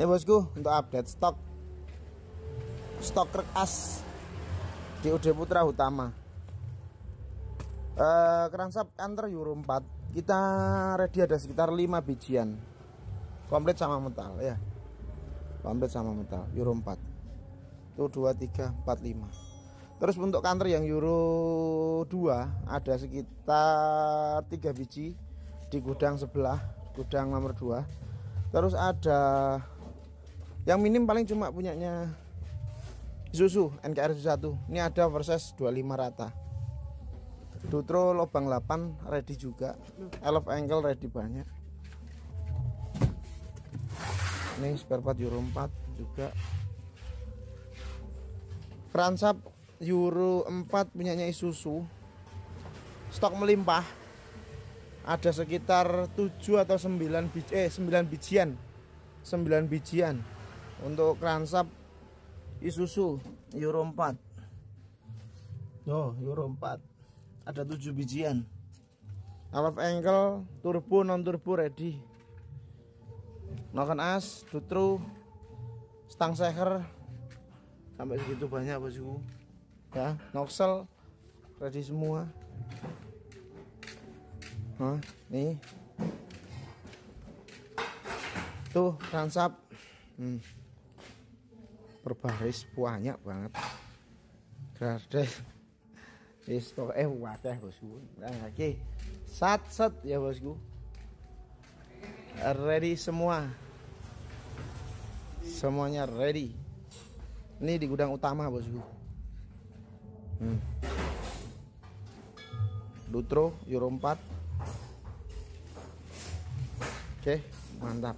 ini bosku untuk update stok stok kerkas di UD Putra Utama uh, eh, kerangsap antar Euro 4 kita ready ada sekitar 5 bijian komplit sama metal ya komplit sama metal Euro 4 itu 2 3 4 5 terus untuk kanter yang Euro 2 ada sekitar 3 biji di gudang sebelah gudang nomor 2 terus ada yang minim paling cuma punyanya Isuzu NKR 1 ini ada versus 25 rata Dutro lubang 8 ready juga Elf angle ready banyak ini spare part Euro 4 juga Fransap Euro 4 punyanya Isuzu stok melimpah ada sekitar 7 atau 9 biji eh 9 bijian 9 bijian untuk kransap Isuzu Euro 4 oh Euro 4 ada 7 bijian half angle turbo non turbo ready noken as dutru stang seher sampai segitu banyak bosku ya noxel ready semua nah nih tuh transap, hmm berbaris banyak banget gratis wis eh wakeh bosku nah oke sat sat ya bosku ready semua semuanya ready ini di gudang utama bosku hmm. Dutro Euro 4 oke mantap